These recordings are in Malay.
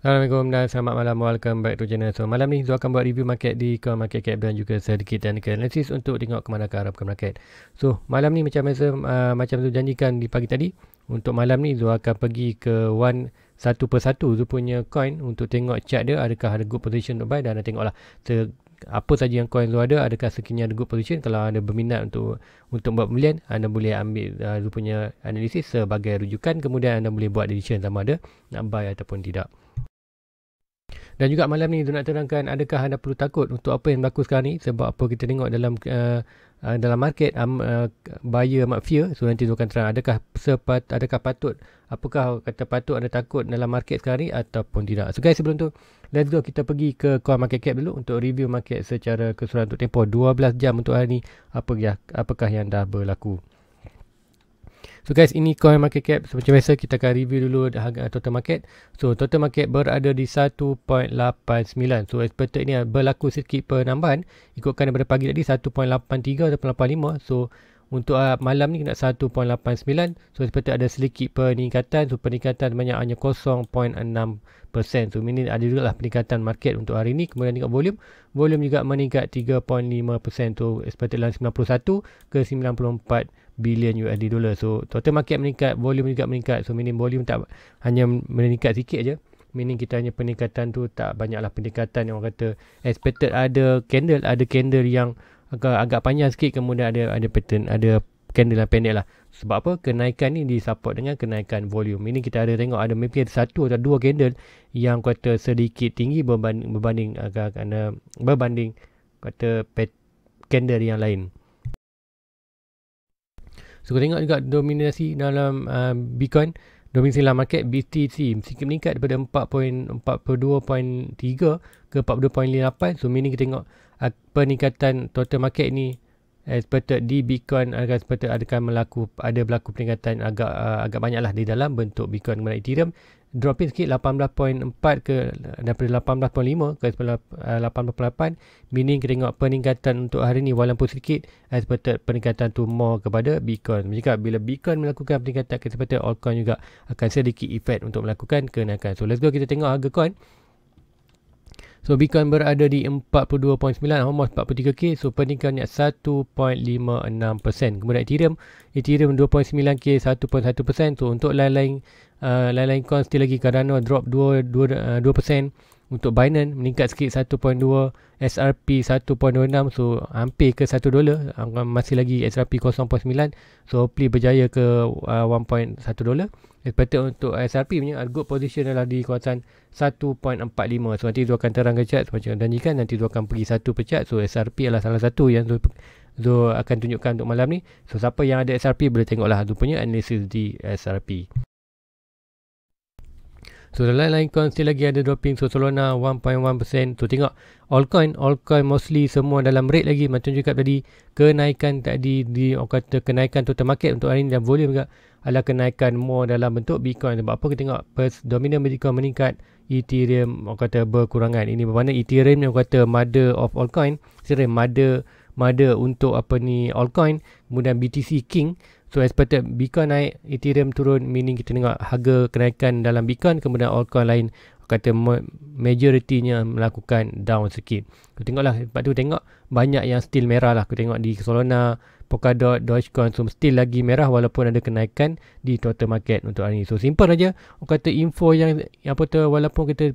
Assalamualaikum dan selamat malam. Welcome back to channel. So, malam ni Zul akan buat review market di kau Market Cap dan juga sedikit dan analysis untuk tengok kemana ke arah market. So, malam ni macam biasa uh, macam Zul janjikan di pagi tadi, untuk malam ni Zul akan pergi ke one satu per satu Zul punya coin untuk tengok chart dia adakah ada good position untuk buy dan nak tengoklah se apa saja yang coin Zul ada adakah sekiranya ada good position kalau anda berminat untuk untuk buat pembelian anda boleh ambil uh, Zul punya analisis sebagai rujukan kemudian anda boleh buat decision sama ada nak buy ataupun tidak. Dan juga malam ni tu nak terangkan adakah anda perlu takut untuk apa yang berlaku sekarang ni sebab apa kita tengok dalam uh, uh, dalam market um, uh, buyer amat fear so nanti tu akan terang adakah sepat adakah patut apakah kata patut anda takut dalam market sekarang ni ataupun tidak. So guys sebelum tu let's go kita pergi ke Coin Market Cap dulu untuk review market secara keseluruhan untuk tempoh 12 jam untuk hari ni apa ya, apakah yang dah berlaku. So guys ini coin market cap so, Macam biasa kita akan review dulu harga total market So total market berada di 1.89 So expected ni berlaku sedikit penambahan Ikutkan daripada pagi tadi 1.83 atau 1.85 So untuk uh, malam ni kena 1.89 So expected ada sedikit peningkatan So peningkatan banyak hanya 0.6% So ini ada juga lah peningkatan market untuk hari ini. Kemudian tengok volume Volume juga meningkat 3.5% So expected dalam 91 ke 94 bilion USD dollar. So total market meningkat, volume juga meningkat. So meaning volume tak hanya meningkat sikit aja. Meaning kita hanya peningkatan tu tak banyaklah peningkatan yang orang kata expected ada candle, ada candle yang agak agak panjang sikit kemudian ada ada pattern, ada candle yang pendek lah. Sebab apa? Kenaikan ni disupport dengan kenaikan volume. Ini kita ada tengok ada mungkin ada satu atau dua candle yang kata sedikit tinggi berbanding berbanding agak berbanding kata pet, candle yang lain suka tengok juga dominasi dalam uh, Bitcoin dominasi dalam market BTC sikit meningkat daripada 4.42.3 ke 42.58 so meaning kita tengok uh, peningkatan total market ni expected di Bitcoin agak expected adakah melaku ada berlaku peningkatan agak uh, agak banyaklah di dalam bentuk Bitcoin kepada Ethereum dropping sikit 18.4 ke daripada 18.5 ke 18.8 eh, eh, meaning kita tengok peningkatan untuk hari ni walaupun sedikit eh, seperti peningkatan tu more kepada Bitcoin maksudnya bila Bitcoin melakukan peningkatan kesempatan altcoin juga akan sedikit effect untuk melakukan kenaikan so let's go kita tengok harga coin So Bitcoin berada di 42.9 almost 43k so peningkatnya 1.56%. Kemudian Ethereum Ethereum 2.9k 1.1%. So untuk lain-lain uh, lain-lain coin still lagi Cardano drop 2 2 uh, 2% untuk Binance meningkat sikit 1.2 SRP 1.26 so hampir ke 1 dolar masih lagi SRP 0.9 so hopefully berjaya ke uh, 1.1 dolar expected untuk SRP punya a uh, good position adalah di kawasan 1.45 so nanti dia akan terang ke chat macam janjikan nanti dia akan pergi satu per chat so SRP adalah salah satu yang so Zul akan tunjukkan untuk malam ni so siapa yang ada SRP boleh tengoklah rupanya analysis di SRP So the lain-lain coin still lagi ada dropping. So Solana 1.1%. So tengok all coin, all coin mostly semua dalam rate lagi. Macam juga tadi kenaikan tadi di orang kata kenaikan total market untuk hari ini dan volume juga adalah kenaikan more dalam bentuk Bitcoin. Sebab apa kita tengok first dominant Bitcoin meningkat. Ethereum orang kata berkurangan. Ini bermakna Ethereum yang kata mother of all coin. Sebenarnya mother mother untuk apa ni all coin. Kemudian BTC King So expected Bitcoin naik, Ethereum turun meaning kita tengok harga kenaikan dalam Bitcoin kemudian altcoin lain kata majoritinya melakukan down sikit. Kita tengoklah lepas tu tengok banyak yang still merah lah. Kita tengok di Solana, Polkadot, Dogecoin semua still lagi merah walaupun ada kenaikan di total market untuk hari ni. So simple aja. Kata info yang apa tu walaupun kita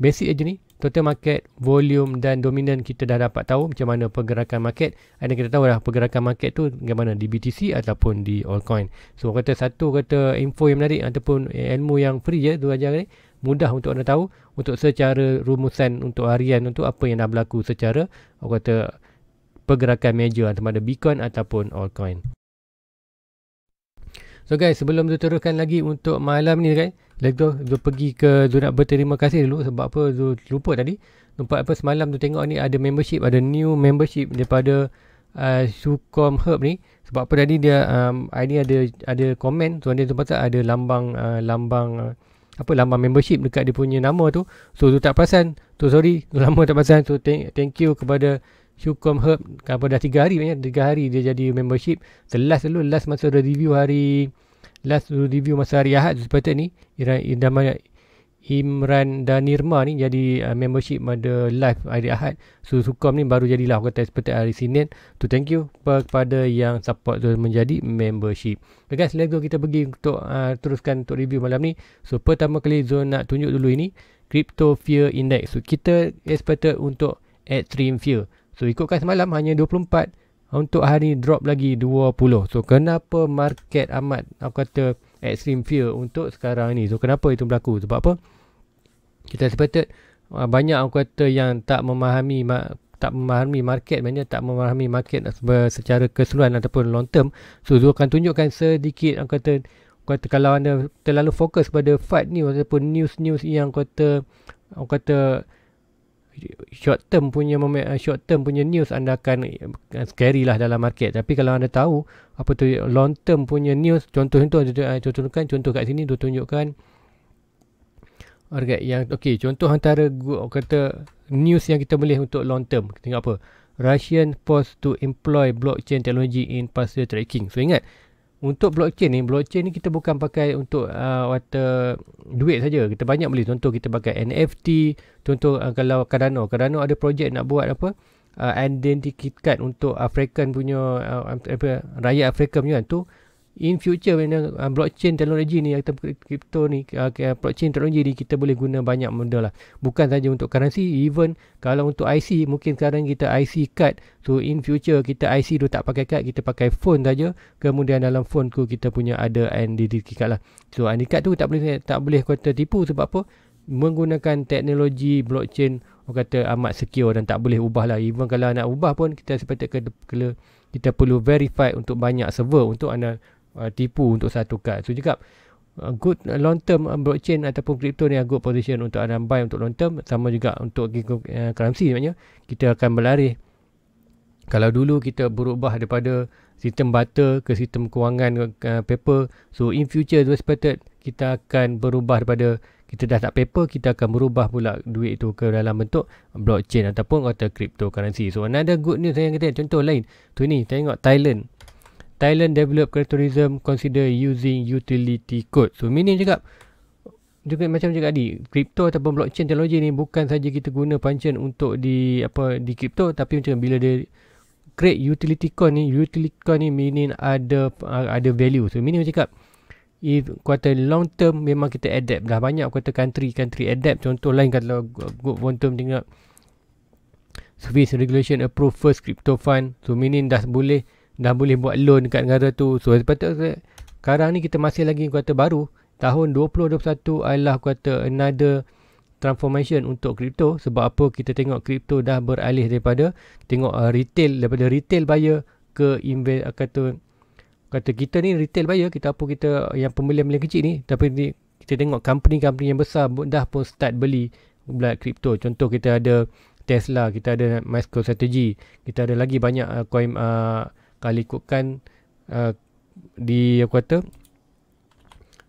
basic aja ni total market, volume dan dominan kita dah dapat tahu macam mana pergerakan market. Dan kita tahu dah pergerakan market tu bagaimana di BTC ataupun di altcoin. So kata satu kata info yang menarik ataupun ilmu yang free ya dua ajar ni mudah untuk anda tahu untuk secara rumusan untuk harian untuk apa yang dah berlaku secara orang kata pergerakan major antara ada Bitcoin ataupun altcoin. So guys, sebelum kita teruskan lagi untuk malam ni guys, Lepas tu dia pergi ke dia nak berterima kasih dulu sebab apa dia lupa tadi. Nampak apa semalam tu tengok ni ada membership, ada new membership daripada uh, Sukom Herb ni. Sebab apa tadi dia um, ini ada ada komen tu dia tu pasal ada lambang uh, lambang uh, apa lambang membership dekat dia punya nama tu. So tu tak perasan. Tu sorry, tu lama tak perasan. So thank, thank you kepada Sukom Herb kepada dah 3 hari banyak 3 hari dia jadi membership. Selas dulu last masa dia review hari last review masa hari Ahad seperti ni Iran Idaman Imran dan Nirma ni jadi uh, membership pada live hari Ahad so sukom ni baru jadilah aku kata seperti hari Senin tu thank you kepada yang support tu menjadi membership ok guys let's go kita pergi untuk uh, teruskan untuk review malam ni so pertama kali Zon nak tunjuk dulu ini crypto fear index so kita expected untuk extreme fear so ikutkan semalam hanya 24 untuk hari ni drop lagi 20. So kenapa market amat aku kata extreme fear untuk sekarang ni. So kenapa itu berlaku? Sebab apa? Kita expected ah, banyak aku kata yang tak memahami tak memahami market maknanya tak memahami market secara keseluruhan ataupun long term. So dia akan tunjukkan sedikit aku kata kata kalau anda terlalu fokus pada fat ni ataupun news-news yang kata aku kata short term punya eh, short term punya news anda akan eh, scary lah dalam market tapi kalau anda tahu apa tu long term punya news contoh-contoh eh, contohkan contoh kat sini tu tunjukkan Okay, yang okey contoh antara gua kata news yang kita boleh untuk long term tengok apa Russian post to employ blockchain technology in parcel tracking so ingat untuk blockchain ni blockchain ni kita bukan pakai untuk uh, duit saja kita banyak boleh contoh kita pakai NFT contoh uh, kalau Cardano Cardano ada projek nak buat apa uh, identity card untuk African punya uh, apa rakyat African punya kan tu in future when uh, blockchain technology ni atau crypto ni uh, uh, blockchain technology ni kita boleh guna banyak benda lah bukan saja untuk currency even kalau untuk IC mungkin sekarang kita IC card so in future kita IC tu tak pakai card kita pakai phone saja kemudian dalam phone tu kita punya ada NDD card lah so uh, ID card tu tak boleh tak boleh kata tipu sebab apa menggunakan teknologi blockchain orang kata amat secure dan tak boleh ubah lah even kalau nak ubah pun kita sepatutnya kena kita perlu verify untuk banyak server untuk anda uh, tipu untuk satu kad. So juga uh, good uh, long term uh, blockchain ataupun crypto ni good position untuk anda buy untuk long term sama juga untuk uh, currency maknanya kita akan berlari. Kalau dulu kita berubah daripada sistem barter ke sistem kewangan uh, paper, so in future we expected kita akan berubah daripada kita dah tak paper, kita akan berubah pula duit itu ke dalam bentuk blockchain ataupun kata cryptocurrency. So another good news yang kita contoh lain. Tu ni, tengok Thailand. Thailand develop tourism consider using utility code. So meaning cakap juga macam cakap tadi, crypto ataupun blockchain teknologi ni bukan saja kita guna punchen untuk di apa di crypto tapi macam bila dia create utility coin ni, utility coin ni meaning ada ada value. So meaning cakap if kuota long term memang kita adapt dah banyak kuota country country adapt contoh lain kalau good quantum tengok Swiss regulation approve first crypto fund so meaning dah boleh dah boleh buat loan dekat negara tu. So sepatutnya. tu sekarang ni kita masih lagi kuota baru. Tahun 2021 adalah kuota another transformation untuk kripto sebab apa kita tengok kripto dah beralih daripada tengok uh, retail daripada retail buyer ke invest uh, kata kata kita ni retail buyer kita apa kita uh, yang pembeli-pembeli kecil ni tapi ni kita tengok company-company yang besar dah pun start beli blood kripto contoh kita ada Tesla kita ada Microsoft Strategy kita ada lagi banyak uh, coin uh, kalau ikutkan uh, di aku kata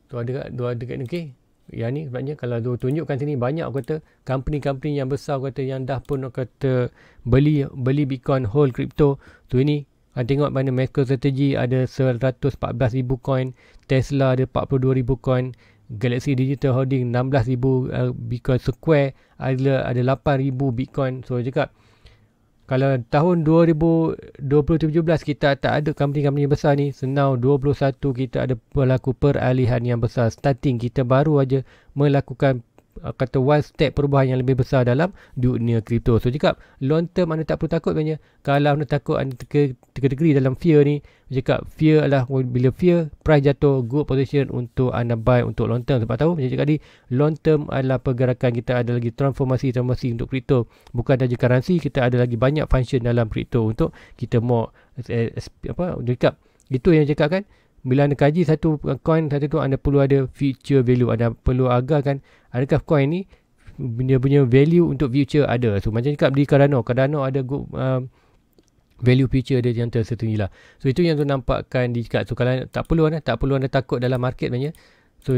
tu ada dua ada dekat negeri yang ni sebabnya kalau dia tunjukkan sini banyak aku kata company-company yang besar aku kata yang dah pun aku kata beli beli bitcoin whole crypto tu ini kan ah, tengok mana macro strategy ada 114000 coin Tesla ada 42000 coin Galaxy Digital Holding 16000 uh, bitcoin square ada ada 8000 bitcoin so cakap kalau tahun 2017 kita tak ada company-company besar ni senau 21 kita ada pelaku peralihan yang besar starting kita baru aja melakukan Uh, kata one step perubahan yang lebih besar dalam dunia kripto. So cakap long term anda tak perlu takut banyak. Kalau anda takut anda teka, teka dalam fear ni. Cakap fear adalah bila fear price jatuh good position untuk anda buy untuk long term. Sebab tahu macam cakap tadi long term adalah pergerakan kita ada lagi transformasi transformasi untuk kripto. Bukan saja currency kita ada lagi banyak function dalam kripto untuk kita mau eh, eh, apa cakap itu yang cakap kan bila anda kaji satu coin satu tu anda perlu ada future value anda perlu agarkan adakah coin ni dia punya value untuk future ada so macam cakap di Cardano Cardano ada good uh, value future dia yang tersetu lah so itu yang tu nampakkan di cakap so kalau tak perlu anda tak perlu anda takut dalam market sebenarnya so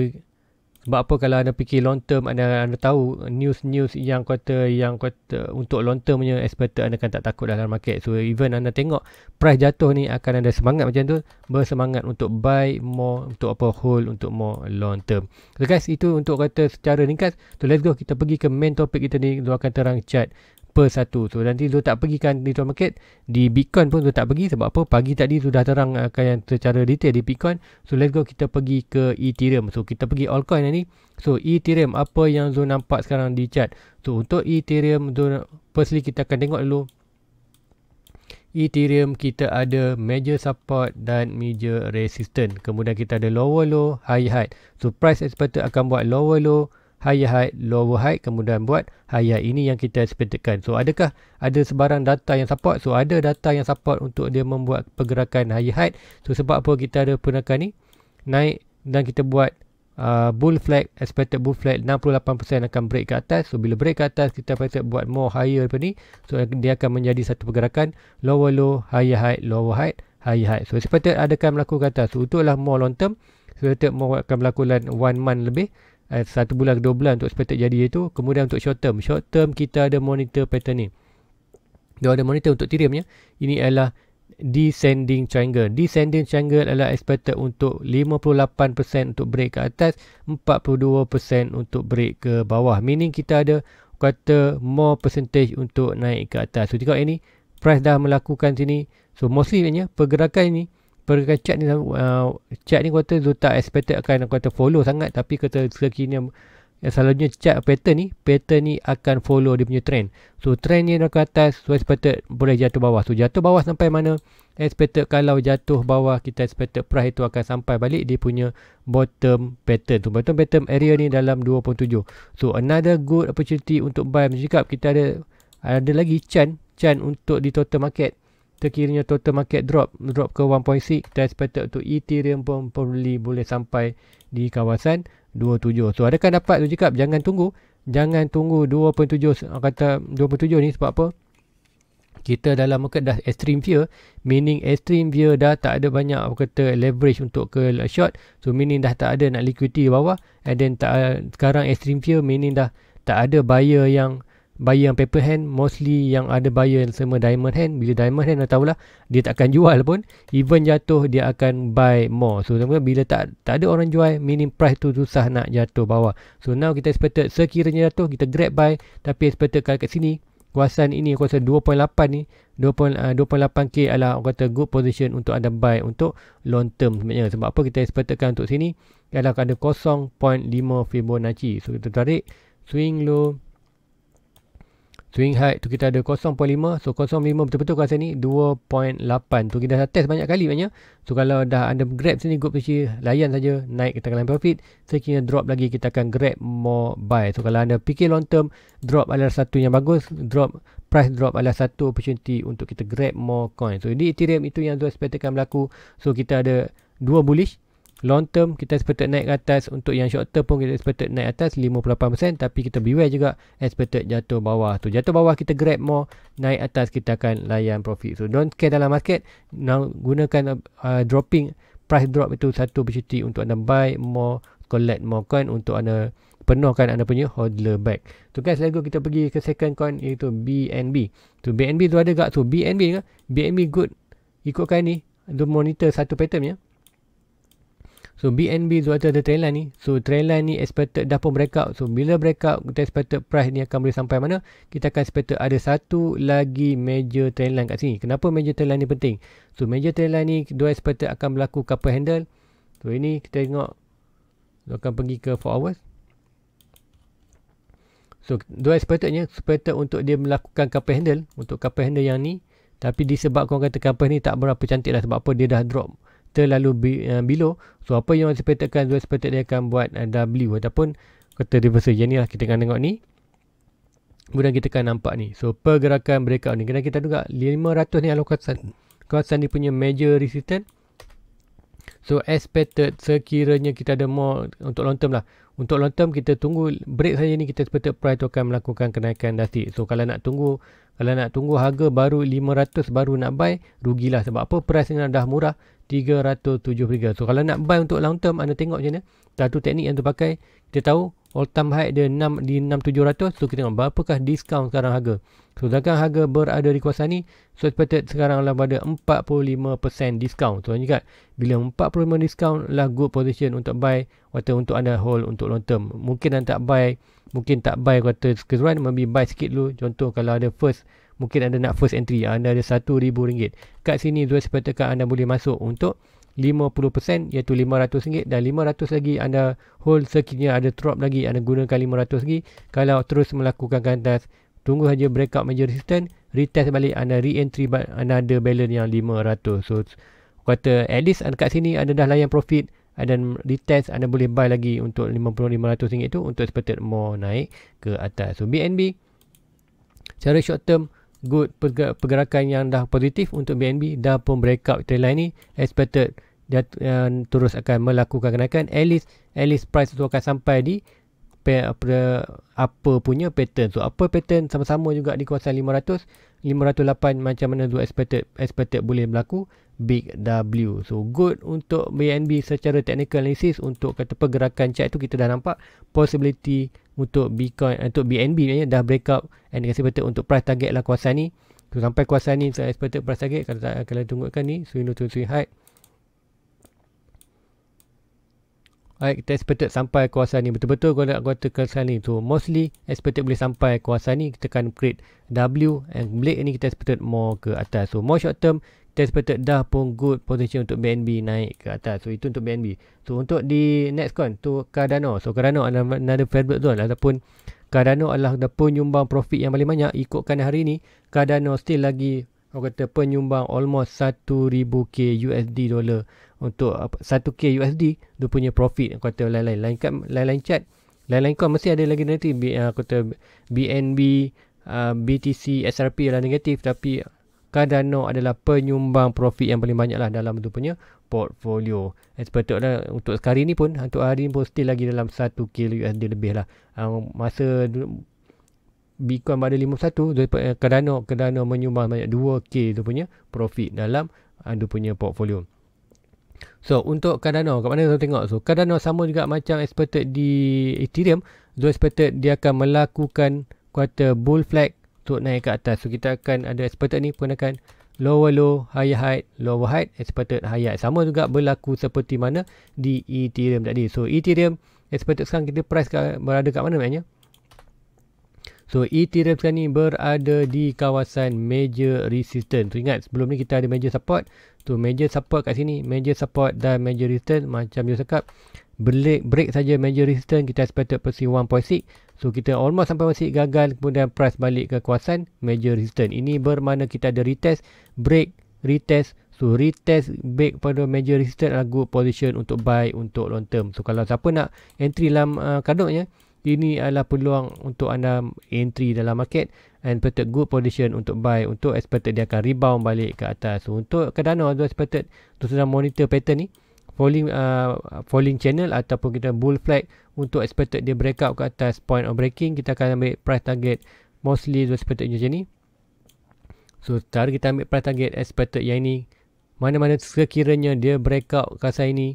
sebab apa kalau anda fikir long term anda anda tahu news-news yang kata yang kata untuk long term punya expert anda kan tak takut dalam market. So even anda tengok price jatuh ni akan ada semangat macam tu bersemangat untuk buy more untuk apa hold untuk more long term. So guys itu untuk kata secara ringkas. So let's go kita pergi ke main topik kita ni. Dia akan terang chart per satu. So nanti tu tak pergi kan di tuan market di Bitcoin pun tu tak pergi sebab apa? Pagi tadi sudah terang akan yang secara detail di Bitcoin. So let's go kita pergi ke Ethereum. So kita pergi altcoin lah ni. So Ethereum apa yang zone nampak sekarang di chat? So untuk Ethereum zone firstly kita akan tengok dulu Ethereum kita ada major support dan major resistance. Kemudian kita ada lower low, high high. So price expected akan buat lower low, hayat high, lower height kemudian buat high ini yang kita expectkan. So adakah ada sebarang data yang support? So ada data yang support untuk dia membuat pergerakan high high. So sebab apa kita ada penakan ni? Naik dan kita buat uh, bull flag, expected bull flag 68% akan break ke atas. So bila break ke atas kita perlu buat more higher daripada ni. So dia akan menjadi satu pergerakan lower low, higher high, lower height, higher height. So expected adakan melakukan atas. So itulah more long term. So expected more akan berlakulan 1 month lebih eh, satu bulan ke dua bulan untuk spektak jadi itu kemudian untuk short term short term kita ada monitor pattern ni dia ada monitor untuk Ethereum ya ini adalah descending triangle descending triangle adalah expected untuk 58% untuk break ke atas 42% untuk break ke bawah meaning kita ada kata more percentage untuk naik ke atas so tengok ini price dah melakukan sini so mostly pergerakan ini Perkara chart ni uh, chart ni kata tu tak expected akan kata follow sangat tapi kata sekiranya yang selalunya chart pattern ni pattern ni akan follow dia punya trend so trend ni dah ke atas so expected boleh jatuh bawah so jatuh bawah sampai mana expected kalau jatuh bawah kita expected price itu akan sampai balik dia punya bottom pattern so bottom pattern area ni dalam 2.7 so another good opportunity untuk buy macam cakap kita ada ada lagi chance chance untuk di total market sekiranya total market drop drop ke 1.6 kita expected untuk Ethereum pun probably boleh sampai di kawasan 2.7 so adakah dapat tu cakap jangan tunggu jangan tunggu 2.7 kata 2.7 ni sebab apa kita dalam market dah extreme fear meaning extreme fear dah tak ada banyak kata leverage untuk ke short so meaning dah tak ada nak liquidity bawah and then tak, sekarang extreme fear meaning dah tak ada buyer yang buyer yang paper hand mostly yang ada buyer yang sama diamond hand bila diamond hand dah tahulah dia tak akan jual pun even jatuh dia akan buy more so sebenarnya bila tak tak ada orang jual meaning price tu susah nak jatuh bawah so now kita expected sekiranya jatuh kita grab buy tapi expected kalau kat sini kuasaan ini aku 2.8 ni 2.8 ah, k adalah aku kata good position untuk ada buy untuk long term sebenarnya sebab apa kita expectedkan untuk sini ialah ada 0.5 Fibonacci so kita tarik swing low Swing high tu kita ada 0.5. So 0.5 betul-betul kuasa ni 2.8. Tu kita dah test banyak kali banyak. So kalau dah anda grab sini good position layan saja naik kita akan profit. Sekiranya drop lagi kita akan grab more buy. So kalau anda fikir long term drop adalah satu yang bagus. Drop price drop adalah satu opportunity untuk kita grab more coin. So di Ethereum itu yang tu expect akan berlaku. So kita ada dua bullish long term kita expected naik atas untuk yang short term pun kita expected naik atas 58% tapi kita beware juga expected jatuh bawah tu jatuh bawah kita grab more naik atas kita akan layan profit so don't care dalam market now gunakan uh, dropping price drop itu satu opportunity untuk anda buy more collect more coin untuk anda penuhkan anda punya hodler bag tu guys lagu kita pergi ke second coin iaitu BNB tu BNB tu ada gak tu BNB kan BNB good ikutkan ni the monitor satu pattern ya So BNB Zulata ada trend line ni. So trend line ni expected dah pun breakout. So bila breakout kita expected price ni akan boleh sampai mana. Kita akan expected ada satu lagi major trend line kat sini. Kenapa major trend line ni penting? So major trend line ni dua expected akan berlaku couple handle. So ini kita tengok. Dia akan pergi ke 4 hours. So dua expectednya. Expected untuk dia melakukan couple handle. Untuk couple handle yang ni. Tapi disebabkan kata couple ni tak berapa cantik lah. Sebab apa dia dah drop terlalu below eh, so apa yang expectedkan dua expected dia akan buat eh, W ataupun kata reverse yang ni lah kita akan tengok ni kemudian kita akan nampak ni so pergerakan breakout ni kena kita tengok 500 ni adalah kawasan kawasan ni punya major resistance So expected sekiranya kita ada more untuk long term lah. Untuk long term kita tunggu break saja ni kita expected price tu akan melakukan kenaikan nanti. So kalau nak tunggu kalau nak tunggu harga baru 500 baru nak buy, rugilah sebab apa? Price ni dah murah 373. So kalau nak buy untuk long term anda tengok macam ni. Satu teknik yang tu pakai, kita tahu all time high dia 6 di 6700. So kita tengok berapakah discount sekarang harga. So sedangkan harga berada di kuasa ni, so expected sekarang adalah pada 45% discount. So ingat bila 45% discount lah good position untuk buy atau untuk anda hold untuk long term. Mungkin anda tak buy mungkin tak buy kata first run maybe buy sikit dulu contoh kalau ada first mungkin anda nak first entry anda ada rm ringgit. kat sini dua sepatutkan anda boleh masuk untuk 50% iaitu RM500 dan RM500 lagi anda hold sekiranya ada drop lagi anda gunakan RM500 lagi kalau terus melakukan ke atas tunggu saja breakout major resistance retest balik anda re-entry anda ada balance yang RM500 so kata at least kat sini anda dah layan profit dan retest anda boleh buy lagi untuk RM50, RM500 tu untuk expected more naik ke atas. So BNB secara short term good pergerakan yang dah positif untuk BNB dah pun break out trend line ni expected dia uh, terus akan melakukan kenaikan at least at least price tu akan sampai di apa apa punya pattern. So apa pattern sama-sama juga di kawasan 500, 508 macam mana tu expected expected boleh berlaku big W. So good untuk BNB secara technical analysis untuk kata pergerakan chart tu kita dah nampak possibility untuk Bitcoin eh, untuk BNB ni dah break up and dikasih pattern untuk price target lah kawasan ni. So, sampai kawasan ni saya expected price target kalau kalau tunggu kan ni swing low swing high Right, kita expected sampai kuasa ni. Betul-betul kau nak kuasa kuasa ni. So, mostly expected boleh sampai kuasa ni. Kita akan create W and blade ni kita expected more ke atas. So, more short term, kita expected dah pun good position untuk BNB naik ke atas. So, itu untuk BNB. So, untuk di next coin tu Cardano. So, Cardano another favorite zone ataupun Cardano adalah the penyumbang profit yang paling banyak. Ikutkan hari ni, Cardano still lagi, orang kata penyumbang almost 1,000k USD dollar untuk 1k USD dia punya profit kata lain-lain lain kat lain-lain chat lain-lain coin mesti ada lagi nanti ah, kata BNB BTC ah, SRP adalah negatif tapi Cardano adalah penyumbang profit yang paling banyaklah dalam tu punya portfolio. As per lah, untuk sekarang ini pun, untuk hari ini pun still lagi dalam 1 kilo USD lebih lah. Um, ah, masa Bitcoin berada 51, eh, Cardano, Cardano menyumbang banyak 2K tu punya profit dalam uh, tu punya portfolio. So untuk Cardano, kat mana kita tengok? So Cardano sama juga macam expected di Ethereum. So expected dia akan melakukan kuarter bull flag untuk naik ke atas. So kita akan ada expected ni pun akan lower low, higher high, lower high, expected higher high. Sama juga berlaku seperti mana di Ethereum tadi. So Ethereum expected sekarang kita price kat, berada kat mana maknanya? So Ethereum sekarang ni berada di kawasan major resistance. Tu ingat sebelum ni kita ada major support. Tu major support kat sini, major support dan major resistance macam you cakap break break saja major resistance kita expected persi 1.6. So kita almost sampai masih gagal kemudian price balik ke kawasan major resistance. Ini bermakna kita ada retest, break, retest So retest back pada major resistance adalah good position untuk buy untuk long term. So kalau siapa nak entry dalam uh, kadoknya, ini adalah peluang untuk anda entry dalam market and expected good position untuk buy untuk expected dia akan rebound balik ke atas so, untuk Cardano atau expected tu sedang monitor pattern ni falling uh, falling channel ataupun kita bull flag untuk expected dia break out ke atas point of breaking kita akan ambil price target mostly tu expected macam ni so target kita ambil price target expected yang ni mana-mana sekiranya dia break out kawasan ini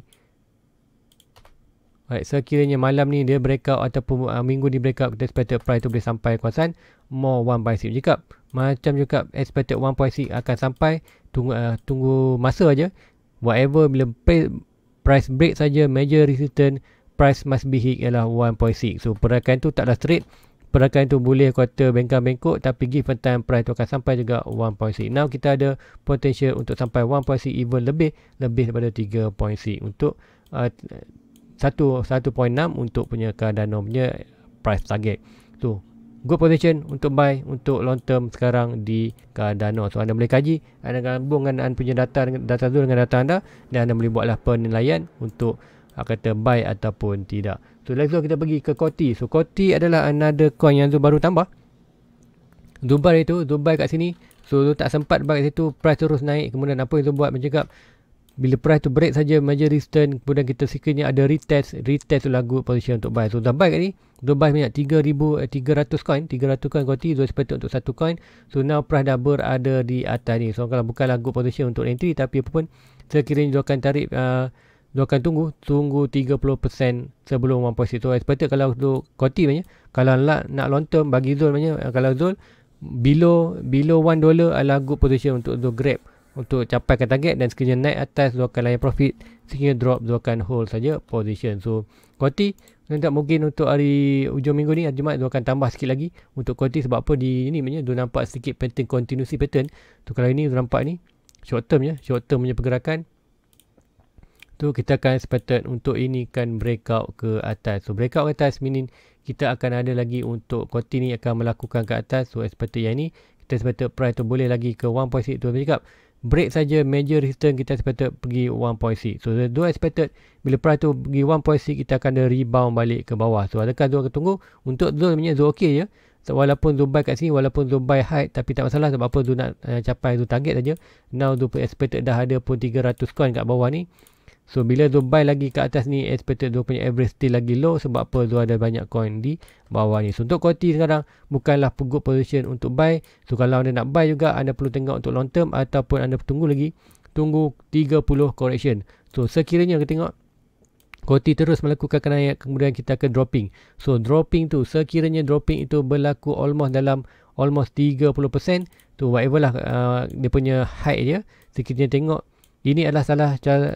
Alright, so kiranya malam ni dia breakout ataupun uh, minggu ni breakout the expected price tu boleh sampai kawasan more 1 by 6 juga. Macam juga expected 1 by 6 akan sampai tunggu uh, tunggu masa aja. Whatever bila price break saja major resistance price must be hit ialah 1.6 so pergerakan tu taklah straight pergerakan tu boleh kata bengkak-bengkok tapi given time price tu akan sampai juga 1.6 now kita ada potential untuk sampai 1.6 even lebih lebih daripada 3.6 untuk uh, 1.6 untuk punya Cardano punya price target tu so, good position untuk buy untuk long term sekarang di Cardano so anda boleh kaji anda gabung dengan anda punya data data tu dengan data anda dan anda boleh buatlah penilaian untuk ah, kata buy ataupun tidak so let's go kita pergi ke Koti so Koti adalah another coin yang tu baru tambah Dubai itu Dubai kat sini so tak sempat buy kat situ price terus naik kemudian apa yang tu buat mencegap bila price tu break saja major resistance kemudian kita sekiranya ada retest retest tu lah position untuk buy so dah buy kat ni dah buy banyak 3,300 eh, coin 300 coin koti dua sepatut untuk satu coin so now price dah berada di atas ni so kalau bukanlah lagu position untuk entry tapi apa pun sekiranya dia akan tarik uh, dia akan tunggu tunggu 30% sebelum one point so Sepatutnya kalau untuk koti banyak kalau nak, nak long term bagi zone banyak eh, kalau zone below below 1 dollar adalah eh, good position untuk, do grab untuk capaikan target dan sekiranya naik atas dua kali layan profit sekiranya drop dua kali hold saja position so koti tidak mungkin untuk hari hujung minggu ni hari Jumat dua akan tambah sikit lagi untuk koti sebab apa di ini punya dua nampak sedikit pattern continuity pattern tu kalau ini dua nampak ni short term ya short term punya pergerakan tu kita akan sepatut untuk ini kan breakout ke atas. So breakout ke atas meaning kita akan ada lagi untuk koti ni akan melakukan ke atas. So sepatut yang ni kita sepatut price tu boleh lagi ke 1.6 tu cakap break saja major resistance kita expected pergi 1.6 so the dua expected bila price tu pergi 1.6 kita akan ada rebound balik ke bawah so adakah dua akan tunggu untuk zone sebenarnya zone okey je so, walaupun zone buy kat sini walaupun zone buy high tapi tak masalah sebab apa zone nak uh, capai zone target saja now zone expected dah ada pun 300 coin kat bawah ni So bila tu buy lagi ke atas ni expected dua punya average still lagi low sebab apa tu ada banyak coin di bawah ni. So untuk koti sekarang bukanlah good position untuk buy. So kalau anda nak buy juga anda perlu tengok untuk long term ataupun anda tunggu lagi. Tunggu 30 correction. So sekiranya kita tengok koti terus melakukan kenaikan kemudian kita akan dropping. So dropping tu sekiranya dropping itu berlaku almost dalam almost 30% tu whatever lah uh, dia punya high dia. Sekiranya tengok ini adalah salah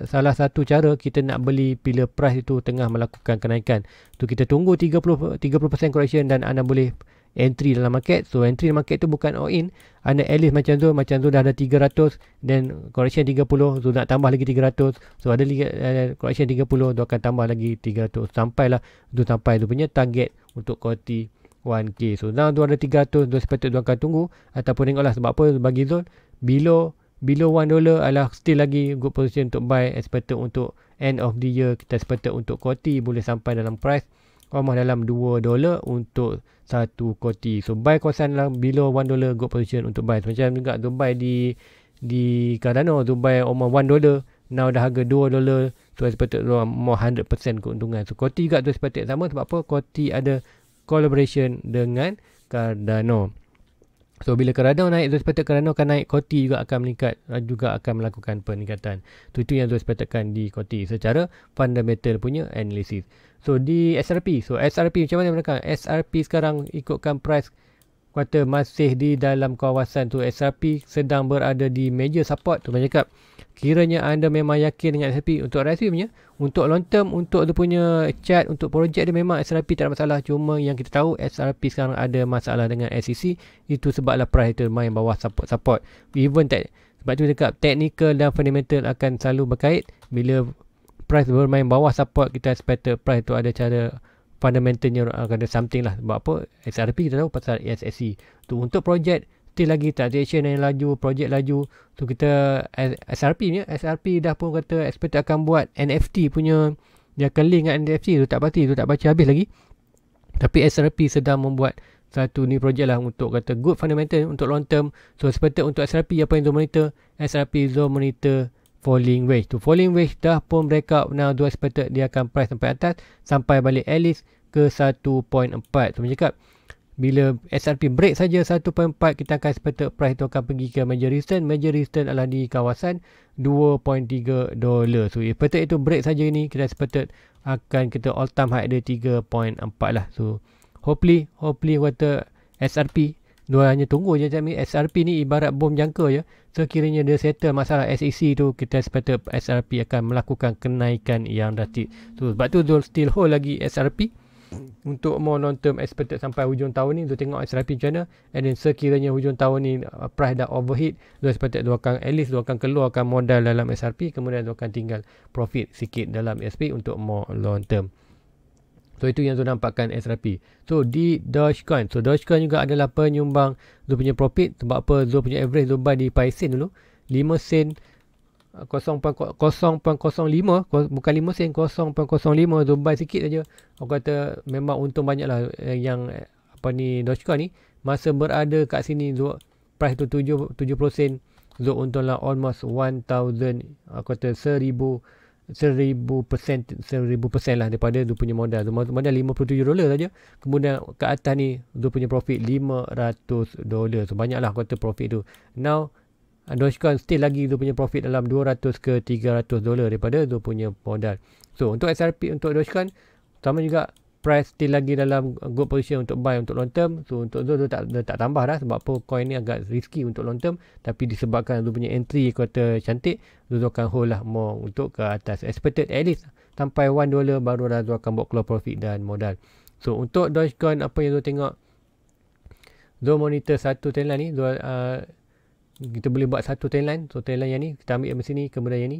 salah satu cara kita nak beli bila price itu tengah melakukan kenaikan. Tu kita tunggu 30 30% correction dan anda boleh entry dalam market. So entry dalam market tu bukan all in. Anda at macam tu macam tu dah ada 300 then correction 30 so nak tambah lagi 300. So ada eh, correction 30 tu akan tambah lagi 300 sampailah tu sampai tu punya target untuk quality 1k. So now tu ada 300 tu sepatutnya tu akan tunggu ataupun tengoklah sebab apa bagi zone below below 1 dollar adalah still lagi good position untuk buy expected untuk end of the year kita expected untuk koti boleh sampai dalam price almost dalam 2 dollar untuk satu koti so buy kawasan lah below 1 dollar good position untuk buy so, macam juga tu buy di di Cardano tu buy almost 1 dollar now dah harga 2 dollar so expected more 100% keuntungan so koti juga tu expected sama sebab apa koti ada collaboration dengan Cardano So bila kerana naik zero expected kerana akan naik koti juga akan meningkat juga akan melakukan peningkatan. Itu, itu yang zero expectedkan di koti secara fundamental punya analisis. So di SRP, so SRP macam mana mereka? SRP sekarang ikutkan price kata masih di dalam kawasan tu SRP sedang berada di major support tu banyak cakap kiranya anda memang yakin dengan SRP untuk RSP punya untuk long term untuk dia punya chat untuk projek dia memang SRP tak ada masalah cuma yang kita tahu SRP sekarang ada masalah dengan SEC itu sebablah price itu main bawah support support even tak sebab tu dekat technical dan fundamental akan selalu berkait bila price bermain bawah support kita expect price tu ada cara fundamentalnya ah, kena something lah sebab apa SRP kita tahu pasal ESSC tu untuk projek still lagi transaction yang laju projek laju tu kita eh, SRP ni SRP dah pun kata expert akan buat NFT punya dia akan link dengan NFT tu tak pasti tu tak baca habis lagi tapi SRP sedang membuat satu ni projek lah untuk kata good fundamental untuk long term so seperti untuk SRP apa yang Zone Monitor SRP Zone Monitor Falling wave. tu Falling wave dah pun break up now dua expected dia akan price sampai atas sampai balik at least ke 1.4 saya cakap bila SRP break saja 1.4 kita akan expected price itu akan pergi ke major resistance major resistance adalah di kawasan 2.3 dollar. so expected eh, itu break saja ini kita expected akan kita all time high dia 3.4 lah so hopefully hopefully kata SRP dua hanya tunggu je macam ni SRP ni ibarat bom jangka ya sekiranya so, dia settle masalah SEC tu kita expected SRP akan melakukan kenaikan yang drastik so, sebab tu still hold lagi SRP untuk more long term expected sampai hujung tahun ni Kita tengok SRP macam mana and then sekiranya hujung tahun ni uh, price dah overheat dia expected dia akan at least dia akan keluarkan modal dalam SRP kemudian dua akan tinggal profit sikit dalam SP untuk more long term So itu yang tu nampakkan SRP. So di Dogecoin. So Dogecoin juga adalah penyumbang Zul punya profit. Sebab apa Zul punya average Zul buy di 5 sen dulu. 5 sen 0.05 bukan 5 sen 0.05 Dubai sikit saja orang kata memang untung banyak lah yang apa ni Dogecoin ni masa berada kat sini Zul price tu 7, 70 sen Zul untung lah almost 1000 aku kata 1000 1000% seribu persen lah daripada Zul punya modal punya modal 57 dolar saja kemudian ke atas ni Zul punya profit 500 dolar so banyak lah aku kata profit tu now Ah, Dogecoin still lagi dia punya profit dalam 200 ke 300 dolar daripada dia punya modal. So untuk SRP untuk Dogecoin sama juga price still lagi dalam good position untuk buy untuk long term. So untuk Zul dia tak dia tak tambah dah sebab apa coin ni agak risky untuk long term tapi disebabkan dia punya entry kuota cantik Zul akan hold lah more untuk ke atas expected at least sampai 1 dolar baru dah akan buat keluar profit dan modal. So untuk Dogecoin apa yang Zul tengok Zul monitor satu trendline ni Zul kita boleh buat satu timeline so timeline yang ni kita ambil yang sini kemudian yang ni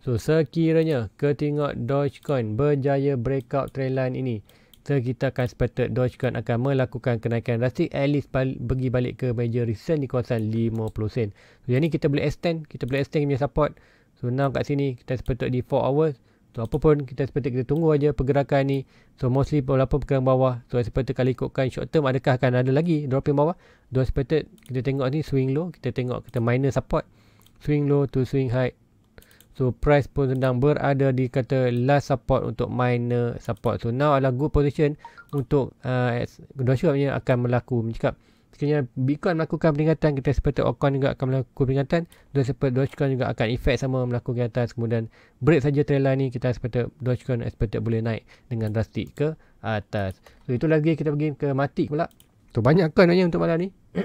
so sekiranya kita tengok dogecoin berjaya breakout trendline ini so kita akan expected dogecoin akan melakukan kenaikan drastik at least bal bagi balik ke major resistance di kawasan 50 sen so yang ni kita boleh extend kita boleh extend punya support so now kat sini kita expected di 4 hours So apa pun kita seperti kita tunggu aja pergerakan ni. So mostly walaupun pergerakan bawah. So seperti kalau ikutkan short term adakah akan ada lagi dropping bawah. Do seperti kita tengok ni swing low. Kita tengok kita minor support. Swing low to swing high. So price pun sedang berada di kata last support untuk minor support. So now adalah good position untuk uh, Doshua punya akan melaku. Mencakap. Sekiranya Bitcoin melakukan peningkatan, kita seperti Ocon juga akan melakukan peningkatan. Dan seperti Dogecoin juga akan efek sama melakukan atas Kemudian break saja trail ni, kita seperti Dogecoin seperti boleh naik dengan drastik ke atas. So, itu lagi kita pergi ke Matic pula. Tu banyak kan nanya untuk malam ni.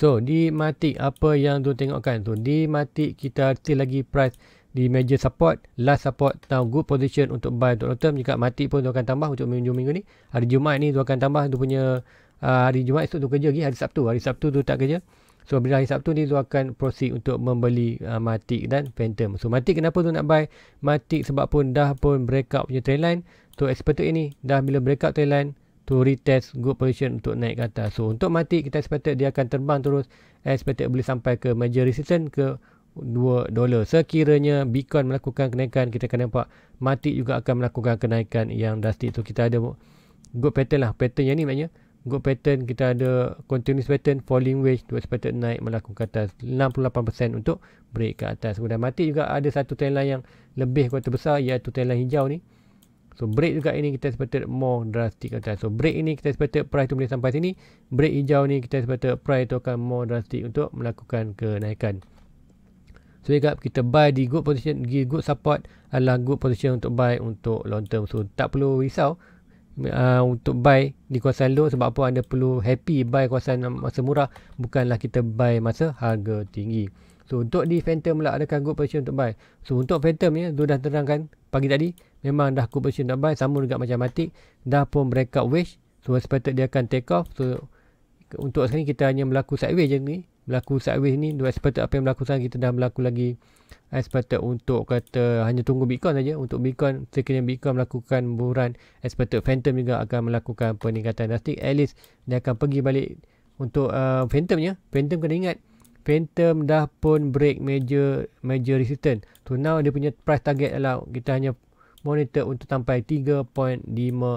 so, di Matic apa yang tu tengokkan So Di Matic kita arti lagi price di major support, last support now good position untuk buy untuk long term. Jika mati pun tu akan tambah untuk minggu-minggu ni. Hari Jumaat ni tu akan tambah tu punya uh, hari Jumaat esok tu kerja lagi hari Sabtu hari Sabtu tu tak kerja so bila hari Sabtu ni tu akan proceed untuk membeli uh, ah, Matic dan Phantom so Matic kenapa tu nak buy Matic sebab pun dah pun break up punya trend line so expected ini dah bila break up trend line to retest good position untuk naik ke atas so untuk Matic kita expected dia akan terbang terus expected boleh sampai ke major resistance ke 2 dolar. Sekiranya Bitcoin melakukan kenaikan, kita akan nampak Matic juga akan melakukan kenaikan yang drastik. So kita ada good pattern lah. Pattern yang ni maknanya good pattern kita ada continuous pattern falling wedge dua sepatut naik melakukan ke atas 68% untuk break ke atas kemudian mati juga ada satu trendline yang lebih kuat besar iaitu trend hijau ni so break juga ini kita sepatut more drastic ke atas so break ini kita sepatut price tu boleh sampai sini break hijau ni kita sepatut price tu akan more drastic untuk melakukan kenaikan so ingat kita buy di good position di good support adalah good position untuk buy untuk long term so tak perlu risau uh, untuk buy di kawasan low sebab apa anda perlu happy buy kawasan masa murah bukanlah kita buy masa harga tinggi. So untuk di Phantom pula adakah good position untuk buy? So untuk Phantom ni tu dah terangkan pagi tadi memang dah good position untuk buy sama juga macam Matic dah pun breakout wedge so sepatutnya dia akan take off. So untuk sekarang kita hanya berlaku sideways je ni berlaku sideways ni expected apa yang berlaku sekarang kita dah berlaku lagi expected eh, untuk kata hanya tunggu Bitcoin saja untuk Bitcoin sekiranya Bitcoin melakukan buruan expected eh, Phantom juga akan melakukan peningkatan drastik at least dia akan pergi balik untuk uh, Phantom ya Phantom kena ingat Phantom dah pun break major major resistance so now dia punya price target adalah kita hanya monitor untuk sampai 3.5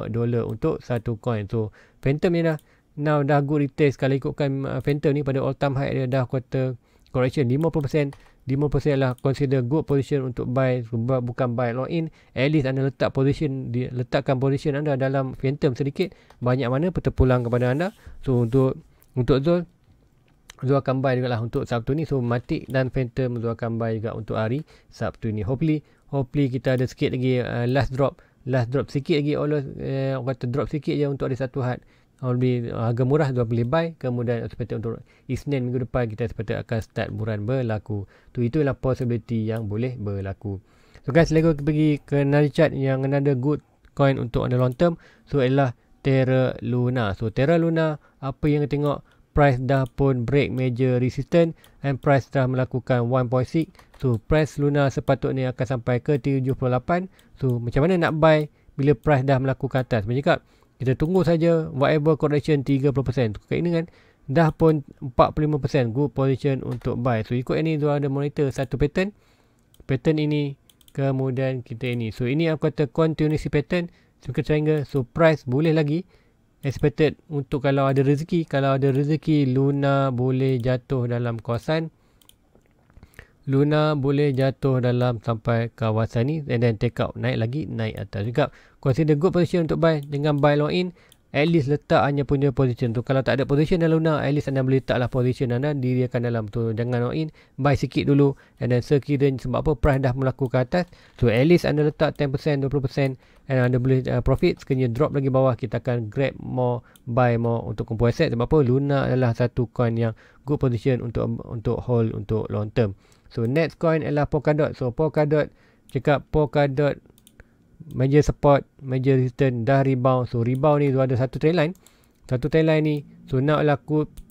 dollar untuk satu coin so Phantom ni lah now dah good retest kalau ikutkan uh, Phantom ni pada all time high dia dah quarter correction 50% 50% lah consider good position untuk buy sebab bukan buy long in at least anda letak position di, letakkan position anda dalam Phantom sedikit banyak mana pulang kepada anda so untuk untuk Zul Zul akan buy juga lah untuk Sabtu ni so Matic dan Phantom Zul akan buy juga untuk hari Sabtu ni hopefully hopefully kita ada sikit lagi uh, last drop last drop sikit lagi always uh, eh, kata drop sikit je untuk ada satu hat kalau beli uh, harga murah dua boleh buy kemudian seperti untuk Isnin minggu depan kita seperti akan start buran berlaku. Tu itu itulah possibility yang boleh berlaku. So guys, lego pergi ke nari chat yang another good coin untuk anda long term so ialah Terra Luna. So Terra Luna apa yang kita tengok price dah pun break major resistance and price dah melakukan 1.6 so price Luna sepatutnya akan sampai ke 78 so macam mana nak buy bila price dah melakukan atas macam cakap kita tunggu saja whatever correction 30% kat ini kan dah pun 45% good position untuk buy so ikut ini dia ada monitor satu pattern pattern ini kemudian kita ini so ini aku kata continuity pattern suka triangle so price boleh lagi expected untuk kalau ada rezeki kalau ada rezeki luna boleh jatuh dalam kawasan Luna boleh jatuh dalam sampai kawasan ni and then take out naik lagi naik atas juga consider good position untuk buy dengan buy long in at least letak hanya punya position tu kalau tak ada position dalam Luna at least anda boleh letaklah position anda diriakan dalam tu jangan long in buy sikit dulu and then sekiranya sebab apa price dah melaku ke atas so at least anda letak 10% 20% and anda boleh uh, profit sekiranya drop lagi bawah kita akan grab more buy more untuk kumpul aset sebab apa Luna adalah satu coin yang good position untuk untuk hold untuk long term So next coin adalah Polkadot. So Polkadot cakap Polkadot major support, major resistance dah rebound. So rebound ni tu ada satu trend line. Satu trend line ni. So nak lah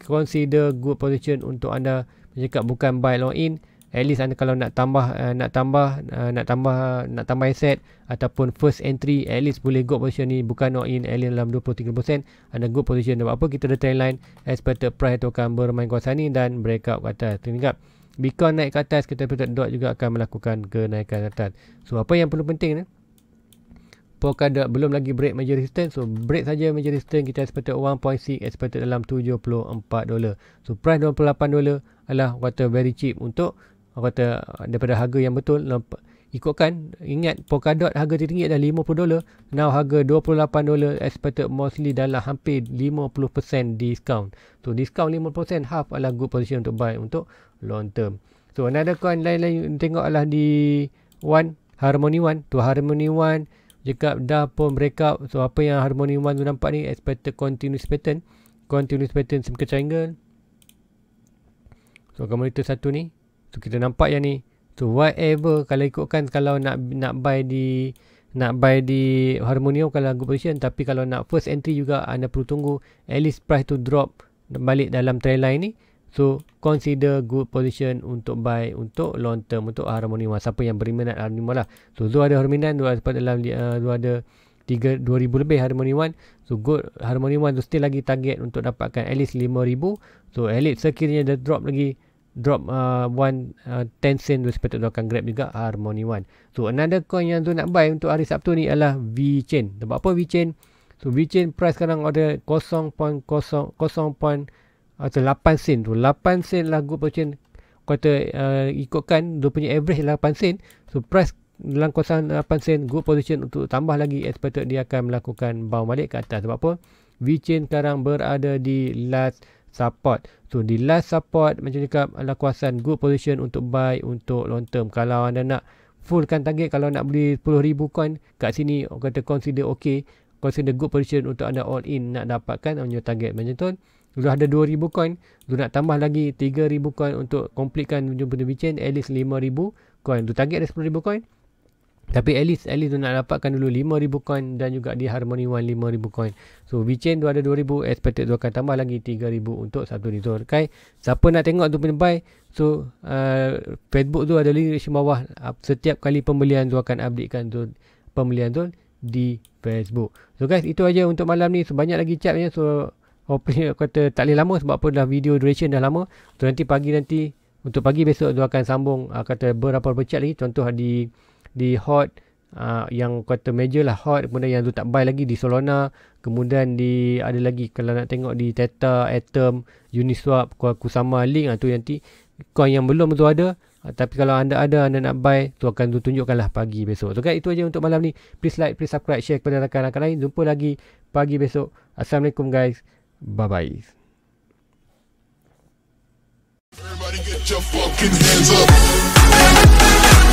consider good position untuk anda cakap bukan buy long in. At least anda kalau nak tambah uh, nak tambah uh, nak tambah uh, nak tambah set ataupun first entry at least boleh good position ni bukan not in at least dalam 20-30% anda good position sebab apa kita ada trend line expected price token bermain kuasa ni dan breakout kata tengok Bitcoin naik ke atas kita dot dot juga akan melakukan kenaikan atas. So apa yang perlu penting ni? Polkadot belum lagi break major resistance. So break saja major resistance kita expected 1.6 expected dalam 74 dolar. So price 28 dolar adalah kata very cheap untuk kata daripada harga yang betul ikutkan ingat Polkadot harga tertinggi adalah 50 dolar now harga 28 dolar expected mostly dalam hampir 50% discount so discount 50% half adalah good position untuk buy untuk long term. So another coin lain-lain tengoklah di One Harmony One. Tu Harmony One cakap dah pun breakout. So apa yang Harmony One tu nampak ni expected continuous pattern. Continuous pattern semuka triangle. So kamu itu satu ni. So kita nampak yang ni. So whatever kalau ikutkan kalau nak nak buy di nak buy di Harmony One kalau good position tapi kalau nak first entry juga anda perlu tunggu at least price tu drop balik dalam trend line ni So consider good position untuk buy untuk long term untuk harmoni mah siapa yang berminat harmoni lah. So tu ada harmoni mah dua sempat dalam uh, ada 3 2000 lebih harmoni one. So good harmoni one. tu still lagi target untuk dapatkan at least ribu. So at least sekiranya dia drop lagi drop uh, one uh, ten sen tu sempat akan grab juga harmoni one. So another coin yang tu nak buy untuk hari Sabtu ni ialah V Chain. Sebab apa V Chain? So V Chain price sekarang ada kosong kosong point kosong point atau 8 sen tu 8 sen lah good fortune kata uh, ikutkan dia punya average lah 8 sen so price dalam kawasan 8 sen good position untuk tambah lagi expected eh, dia akan melakukan bounce balik ke atas sebab apa V chain sekarang berada di last support so di last support macam cakap adalah kawasan good position untuk buy untuk long term kalau anda nak fullkan target kalau nak beli ribu coin kat sini kata consider ok consider good position untuk anda all in nak dapatkan punya target macam tu Lu dah ada 2000 coin, lu nak tambah lagi 3000 coin untuk completekan jumpa the chain at least 5000 coin. Lu target ada 10000 coin. Tapi at least at least lu nak dapatkan dulu 5000 coin dan juga di Harmony One 5000 coin. So Vichain tu ada 2000 expected tu akan tambah lagi 3000 untuk satu ni. So okay. siapa nak tengok tu punya buy. So uh, Facebook tu ada link di bawah setiap kali pembelian tu akan updatekan tu pembelian tu di Facebook. So guys itu aja untuk malam ni. So banyak lagi chat ni. So Hopefully aku kata tak boleh lama sebab pun dah video duration dah lama. Untuk nanti pagi nanti untuk pagi besok tu akan sambung uh, kata berapa pecat lagi contoh di di hot uh, yang kata major lah hot kemudian yang tu tak buy lagi di Solana kemudian di ada lagi kalau nak tengok di Theta, Atom, Uniswap, Kusama link uh, tu nanti coin yang belum tu ada uh, tapi kalau anda ada anda nak buy tu akan tu tunjukkanlah pagi besok. So, kan, itu aja untuk malam ni. Please like, please subscribe, share kepada rakan-rakan lain. Jumpa lagi pagi besok. Assalamualaikum guys. Bye bye. Everybody get your fucking hands up.